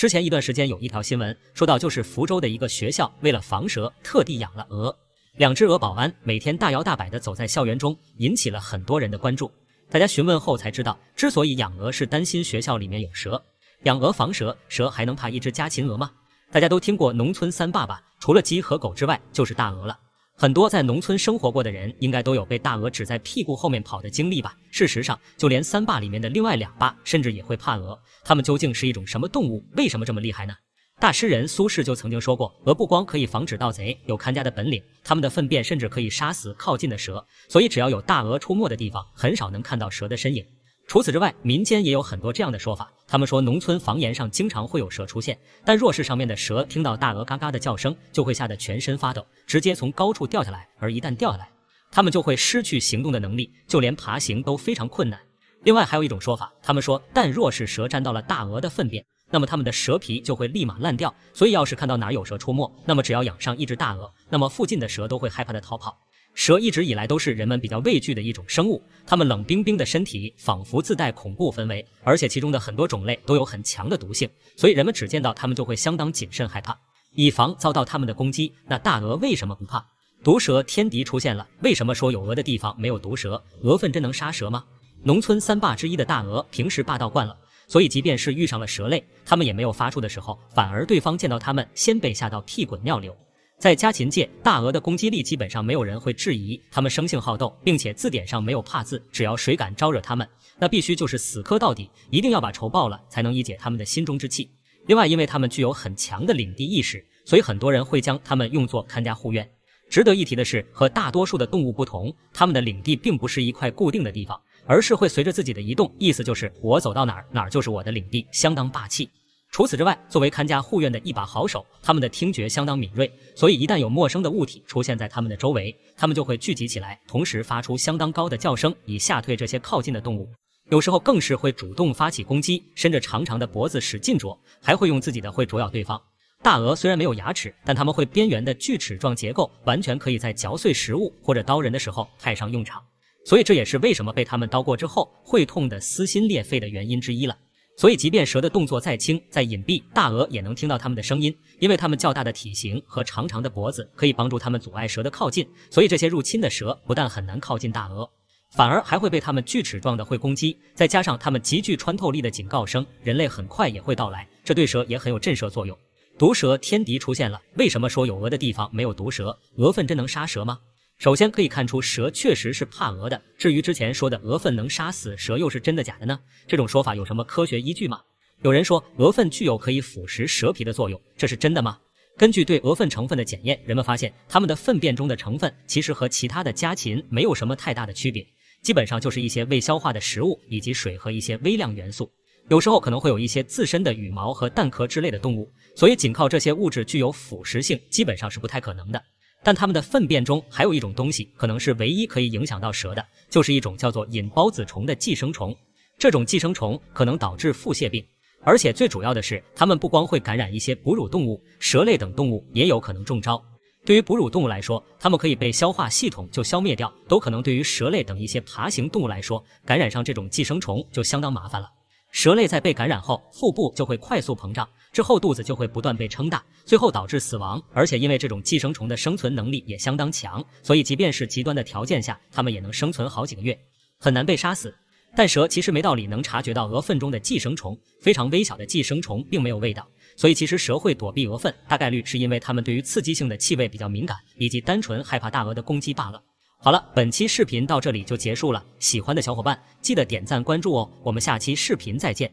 之前一段时间有一条新闻，说到就是福州的一个学校为了防蛇，特地养了鹅，两只鹅保安每天大摇大摆的走在校园中，引起了很多人的关注。大家询问后才知道，之所以养鹅是担心学校里面有蛇，养鹅防蛇，蛇还能怕一只家禽鹅吗？大家都听过农村三爸爸，除了鸡和狗之外，就是大鹅了。很多在农村生活过的人，应该都有被大鹅指在屁股后面跑的经历吧？事实上，就连三霸里面的另外两霸，甚至也会怕鹅。它们究竟是一种什么动物？为什么这么厉害呢？大诗人苏轼就曾经说过，鹅不光可以防止盗贼，有看家的本领，它们的粪便甚至可以杀死靠近的蛇。所以，只要有大鹅出没的地方，很少能看到蛇的身影。除此之外，民间也有很多这样的说法。他们说，农村房檐上经常会有蛇出现，但若是上面的蛇听到大鹅嘎嘎的叫声，就会吓得全身发抖，直接从高处掉下来。而一旦掉下来，它们就会失去行动的能力，就连爬行都非常困难。另外还有一种说法，他们说，但若是蛇沾到了大鹅的粪便，那么它们的蛇皮就会立马烂掉。所以要是看到哪有蛇出没，那么只要养上一只大鹅，那么附近的蛇都会害怕的逃跑。蛇一直以来都是人们比较畏惧的一种生物，它们冷冰冰的身体仿佛自带恐怖氛围，而且其中的很多种类都有很强的毒性，所以人们只见到它们就会相当谨慎害怕，以防遭到它们的攻击。那大鹅为什么不怕毒蛇天敌出现了？为什么说有鹅的地方没有毒蛇？鹅粪真能杀蛇吗？农村三霸之一的大鹅平时霸道惯了，所以即便是遇上了蛇类，他们也没有发出的时候，反而对方见到他们先被吓到屁滚尿流。在家禽界，大鹅的攻击力基本上没有人会质疑。它们生性好斗，并且字典上没有怕字。只要谁敢招惹它们，那必须就是死磕到底，一定要把仇报了，才能一解它们的心中之气。另外，因为它们具有很强的领地意识，所以很多人会将它们用作看家护院。值得一提的是，和大多数的动物不同，它们的领地并不是一块固定的地方，而是会随着自己的移动。意思就是，我走到哪儿，哪儿就是我的领地，相当霸气。除此之外，作为看家护院的一把好手，他们的听觉相当敏锐，所以一旦有陌生的物体出现在他们的周围，他们就会聚集起来，同时发出相当高的叫声，以吓退这些靠近的动物。有时候更是会主动发起攻击，伸着长长的脖子使劲啄，还会用自己的喙啄咬对方。大鹅虽然没有牙齿，但它们会边缘的锯齿状结构，完全可以在嚼碎食物或者刀人的时候派上用场。所以这也是为什么被他们刀过之后会痛得撕心裂肺的原因之一了。所以，即便蛇的动作再轻、再隐蔽，大鹅也能听到它们的声音，因为它们较大的体型和长长的脖子可以帮助它们阻碍蛇的靠近。所以，这些入侵的蛇不但很难靠近大鹅，反而还会被它们锯齿状的会攻击。再加上它们极具穿透力的警告声，人类很快也会到来，这对蛇也很有震慑作用。毒蛇天敌出现了，为什么说有鹅的地方没有毒蛇？鹅粪真能杀蛇吗？首先可以看出，蛇确实是怕鹅的。至于之前说的鹅粪能杀死蛇，又是真的假的呢？这种说法有什么科学依据吗？有人说鹅粪具有可以腐蚀蛇皮的作用，这是真的吗？根据对鹅粪成分的检验，人们发现它们的粪便中的成分其实和其他的家禽没有什么太大的区别，基本上就是一些未消化的食物以及水和一些微量元素，有时候可能会有一些自身的羽毛和蛋壳之类的动物。所以，仅靠这些物质具有腐蚀性，基本上是不太可能的。但它们的粪便中还有一种东西，可能是唯一可以影响到蛇的，就是一种叫做隐孢子虫的寄生虫。这种寄生虫可能导致腹泻病，而且最主要的是，它们不光会感染一些哺乳动物，蛇类等动物也有可能中招。对于哺乳动物来说，它们可以被消化系统就消灭掉，都可能；对于蛇类等一些爬行动物来说，感染上这种寄生虫就相当麻烦了。蛇类在被感染后，腹部就会快速膨胀，之后肚子就会不断被撑大，最后导致死亡。而且因为这种寄生虫的生存能力也相当强，所以即便是极端的条件下，它们也能生存好几个月，很难被杀死。但蛇其实没道理能察觉到鹅粪中的寄生虫，非常微小的寄生虫并没有味道，所以其实蛇会躲避鹅粪，大概率是因为它们对于刺激性的气味比较敏感，以及单纯害怕大鹅的攻击罢了。好了，本期视频到这里就结束了。喜欢的小伙伴记得点赞关注哦，我们下期视频再见。